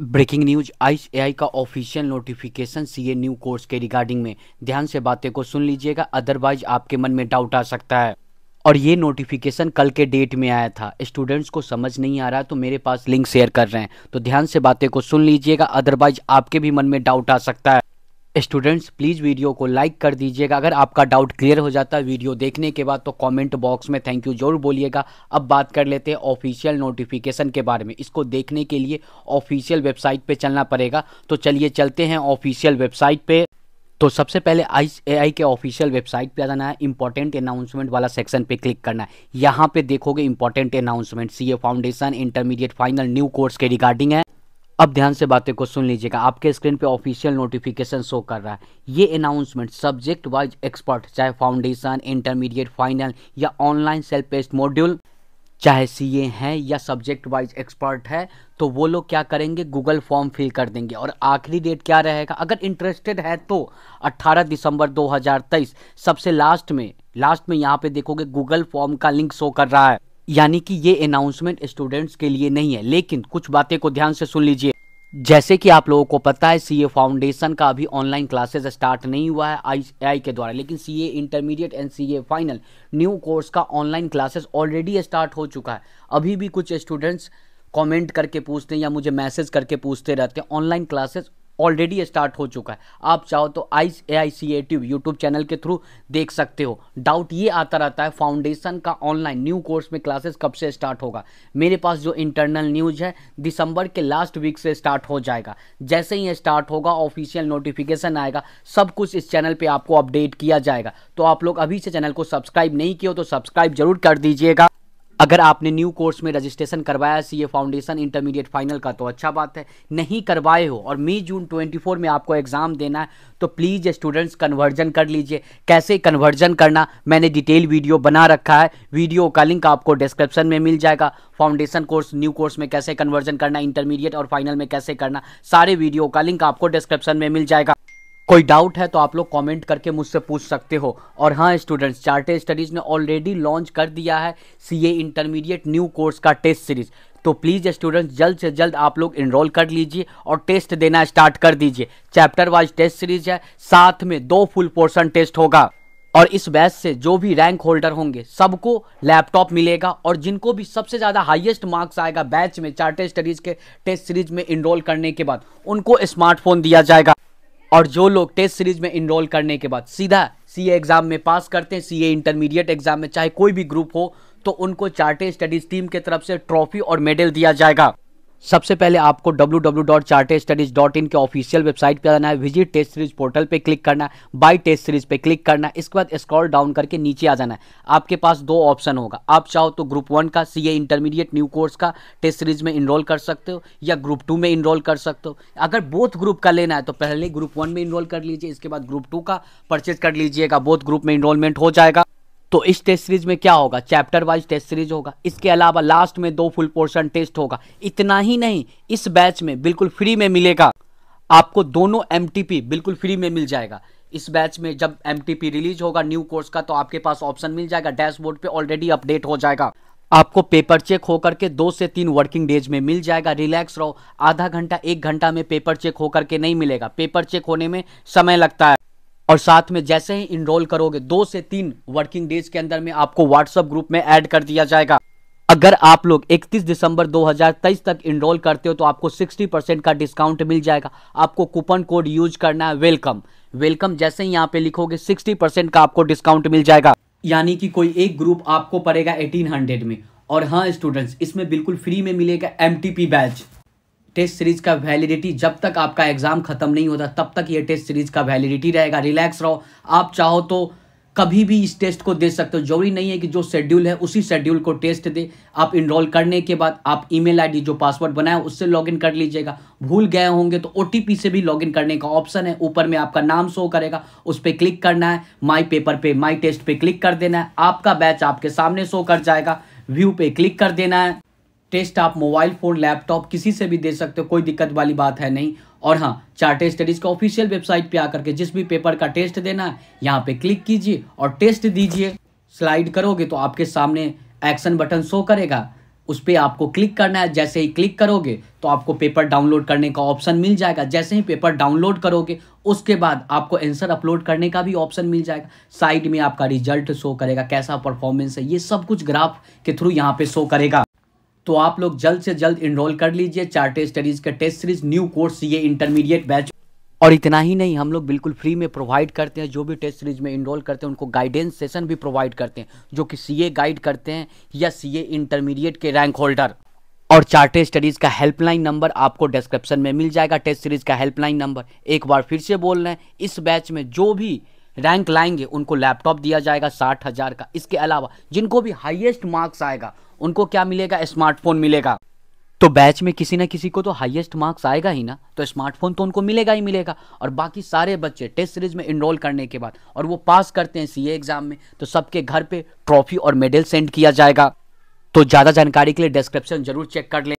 breaking news ICAI का official notification CA new course के regarding में ध्यान से बातें को सुन लीजिएगा अदरवाइज आपके मन में डाउट आ सकता है और ये नोटिफिकेशन कल के डेट में आया था स्टूडेंट्स को समझ नहीं आ रहा तो मेरे पास लिंक शेयर कर रहे हैं तो ध्यान से बातें को सुन लीजिएगा अदरवाइज आपके भी मन में डाउट आ सकता है स्टूडेंट्स प्लीज़ वीडियो को लाइक कर दीजिएगा अगर आपका डाउट क्लियर हो जाता है वीडियो देखने के बाद तो कमेंट बॉक्स में थैंक यू जरूर बोलिएगा अब बात कर लेते हैं ऑफिशियल नोटिफिकेशन के बारे में इसको देखने के लिए ऑफिशियल वेबसाइट पे चलना पड़ेगा तो चलिए चलते हैं ऑफिशियल वेबसाइट पे तो सबसे पहले आई ए के ऑफिशियल वेबसाइट पे जाना है इंपॉर्टेंट अनाउंसमेंट वाला सेक्शन पे क्लिक करना है यहाँ पे देखोगे important announcement C A foundation intermediate final new course के रिगार्डिंग है अब ध्यान से बातें को सुन लीजिएगा आपके स्क्रीन पे ऑफिशियल नोटिफिकेशन शो कर रहा है ये अनाउंसमेंट सब्जेक्ट वाइज एक्सपर्ट चाहे फाउंडेशन इंटरमीडिएट फाइनल या ऑनलाइन सेल्फ पेस्ट मॉड्यूल चाहे सीए हैं या सब्जेक्ट वाइज एक्सपर्ट है तो वो लोग क्या करेंगे गूगल फॉर्म फिल कर देंगे और आखिरी डेट क्या रहेगा अगर इंटरेस्टेड है तो 18 दिसंबर 2023 सबसे लास्ट में लास्ट में यहाँ पे देखोगे गूगल फॉर्म का लिंक शो कर रहा है यानी कि ये अनाउंसमेंट स्टूडेंट्स के लिए नहीं है लेकिन कुछ बातें को ध्यान से सुन लीजिए जैसे कि आप लोगों को पता है सीए फाउंडेशन का अभी ऑनलाइन क्लासेस स्टार्ट नहीं हुआ है आई आई के द्वारा लेकिन CA intermediate and CA final new course का ऑनलाइन क्लासेस ऑलरेडी स्टार्ट हो चुका है अभी भी कुछ स्टूडेंट्स कमेंट करके पूछते हैं या मुझे मैसेज करके पूछते रहते हैं ऑनलाइन क्लासेस ऑलरेडी स्टार्ट हो चुका है आप चाहो तो I I C A T YouTube channel के थ्रू देख सकते हो डाउट ये आता रहता है फाउंडेशन का ऑनलाइन न्यू कोर्स में क्लासेस कब से स्टार्ट होगा मेरे पास जो इंटरनल न्यूज है दिसंबर के लास्ट वीक से स्टार्ट हो जाएगा जैसे ही स्टार्ट होगा ऑफिशियल नोटिफिकेशन आएगा सब कुछ इस चैनल पर आपको अपडेट किया जाएगा तो आप लोग अभी से चैनल को सब्सक्राइब नहीं किया तो सब्सक्राइब जरूर कर दीजिएगा अगर आपने न्यू कोर्स में रजिस्ट्रेशन करवाया C A foundation intermediate final का तो अच्छा बात है नहीं करवाए हो और मई जून 24 में आपको एग्ज़ाम देना है तो प्लीज़ स्टूडेंट्स कन्वर्जन कर लीजिए कैसे कन्वर्जन करना मैंने डिटेल वीडियो बना रखा है वीडियो का लिंक आपको डिस्क्रिप्शन में मिल जाएगा फाउंडेशन कोर्स न्यू कोर्स में कैसे कन्वर्जन करना इंटरमीडिएट और फाइनल में कैसे करना सारे वीडियो का लिंक आपको डिस्क्रिप्शन में मिल जाएगा कोई डाउट है तो आप लोग कमेंट करके मुझसे पूछ सकते हो और हाँ स्टूडेंट्स चार्टेड स्टडीज़ ने ऑलरेडी लॉन्च कर दिया है सीए इंटरमीडिएट न्यू कोर्स का टेस्ट सीरीज़ तो प्लीज़ स्टूडेंट्स जल्द से जल्द आप लोग इनरोल कर लीजिए और टेस्ट देना स्टार्ट कर दीजिए चैप्टर वाइज टेस्ट सीरीज है साथ में दो फुल पोर्सन टेस्ट होगा और इस बैच से जो भी रैंक होल्डर होंगे सबको लैपटॉप मिलेगा और जिनको भी सबसे ज़्यादा हाईएस्ट मार्क्स आएगा बैच में चार्टेड स्टडीज़ के टेस्ट सीरीज में इनरोल करने के बाद उनको स्मार्टफोन दिया जाएगा और जो लोग टेस्ट सीरीज में इनरोल करने के बाद सीधा सी एग्ज़ाम में पास करते हैं सी इंटरमीडिएट एग्ज़ाम में चाहे कोई भी ग्रुप हो तो उनको चार्टे स्टडीज़ टीम के तरफ से ट्रॉफी और मेडल दिया जाएगा सबसे पहले आपको इन के ऑफिशियल वेबसाइट पर आना है विजिट टेस्ट सीरीज पोर्टल पे क्लिक करना है बाई टेस्ट सीरीज पे क्लिक करना है इसके बाद स्क्रॉल डाउन करके नीचे आ जाना है आपके पास दो ऑप्शन होगा आप चाहो तो ग्रुप वन का सीए इंटरमीडिएट न्यू कोर्स का टेस्ट सीरीज में इनरोल कर सकते हो या ग्रुप टू में इनरोल कर सकते हो अगर बोथ ग्रुप का लेना है तो पहले ग्रुप वन में इनरोल कर लीजिए इसके बाद ग्रुप टू का परचेज कर लीजिएगा बोथ ग्रुप में इनरोलमेंट हो जाएगा तो इस टेस्ट सीरीज में क्या होगा चैप्टर वाइज टेस्ट सीरीज होगा इसके अलावा लास्ट में दो फुल पोर्शन टेस्ट होगा इतना ही नहीं इस बैच में बिल्कुल फ्री में मिलेगा आपको दोनों एम बिल्कुल फ्री में मिल जाएगा इस बैच में जब एम रिलीज होगा न्यू कोर्स का तो आपके पास ऑप्शन मिल जाएगा डैशबोर्ड पे ऑलरेडी अपडेट हो जाएगा आपको पेपर चेक होकर के दो से तीन वर्किंग डेज में मिल जाएगा रिलैक्स रहो आधा घंटा एक घंटा में पेपर चेक होकर के नहीं मिलेगा पेपर चेक होने में समय लगता है और साथ में जैसे ही इनरोल करोगे दो से तीन वर्किंग डेज के अंदर में आपको व्हाट्सएप ग्रुप में ऐड कर दिया जाएगा अगर आप लोग 31 दिसंबर 2023 तक इनरोल करते हो तो आपको 60 परसेंट का डिस्काउंट मिल जाएगा आपको कूपन कोड यूज करना है वेलकम वेलकम जैसे ही यहाँ पे लिखोगे 60 परसेंट का आपको डिस्काउंट मिल जाएगा यानी कि कोई एक ग्रुप आपको पड़ेगा 1800 में और हाँ स्टूडेंट्स इसमें बिल्कुल फ्री में मिलेगा एम बैच टेस्ट सीरीज का वैलिडिटी जब तक आपका एग्ज़ाम ख़त्म नहीं होता तब तक ये टेस्ट सीरीज का वैलिडिटी रहेगा रिलैक्स रहो आप चाहो तो कभी भी इस टेस्ट को दे सकते हो जरूरी नहीं है कि जो शेड्यूल है उसी शेड्यूल को टेस्ट दे आप इनरोल करने के बाद आप ईमेल आईडी जो पासवर्ड बनाए उससे लॉगिन कर लीजिएगा भूल गए होंगे तो ओ से भी लॉगिन करने का ऑप्शन है ऊपर में आपका नाम शो करेगा उस पर क्लिक करना है माई पेपर पे माई टेस्ट पे क्लिक कर देना है आपका बैच आपके सामने शो कर जाएगा व्यू पे क्लिक कर देना है टेस्ट आप मोबाइल फ़ोन लैपटॉप किसी से भी दे सकते हो कोई दिक्कत वाली बात है नहीं और हाँ चार्टे स्टडीज़ का ऑफिशियल वेबसाइट पे आकर के जिस भी पेपर का टेस्ट देना है यहाँ पे क्लिक कीजिए और टेस्ट दीजिए स्लाइड करोगे तो आपके सामने एक्शन बटन शो करेगा उस पर आपको क्लिक करना है जैसे ही क्लिक करोगे तो आपको पेपर डाउनलोड करने का ऑप्शन मिल जाएगा जैसे ही पेपर डाउनलोड करोगे उसके बाद आपको आंसर अपलोड करने का भी ऑप्शन मिल जाएगा साइड में आपका रिजल्ट शो करेगा कैसा परफॉर्मेंस है ये सब कुछ ग्राफ के थ्रू यहाँ पे शो करेगा तो आप लोग जल्द से जल्द इनरोल कर लीजिए चार्टेड स्टडीज़ का टेस्ट सीरीज न्यू कोर्स ये इंटरमीडिएट बैच और इतना ही नहीं हम लोग बिल्कुल फ्री में प्रोवाइड करते हैं जो भी टेस्ट सीरीज में इनरोल करते हैं उनको गाइडेंस सेशन भी प्रोवाइड करते हैं जो कि सीए गाइड करते हैं या सीए इंटरमीडिएट के रैंक होल्डर और चार्टे स्टडीज़ का हेल्पलाइन नंबर आपको डिस्क्रिप्शन में मिल जाएगा टेस्ट सीरीज़ का हेल्पलाइन नंबर एक बार फिर से बोल रहे हैं इस बैच में जो भी रैंक लाएंगे उनको लैपटॉप दिया जाएगा साठ हज़ार का इसके अलावा जिनको भी हाईएस्ट मार्क्स आएगा उनको क्या मिलेगा स्मार्टफोन मिलेगा तो बैच में किसी ना किसी को तो हाईएस्ट मार्क्स आएगा ही ना तो स्मार्टफोन तो उनको मिलेगा ही मिलेगा और बाकी सारे बच्चे टेस्ट सीरीज में इनरोल करने के बाद और वो पास करते हैं सीए एग्ज़ाम में तो सबके घर पे ट्रॉफी और मेडल सेंड किया जाएगा तो ज़्यादा जानकारी के लिए डिस्क्रिप्शन जरूर चेक कर ले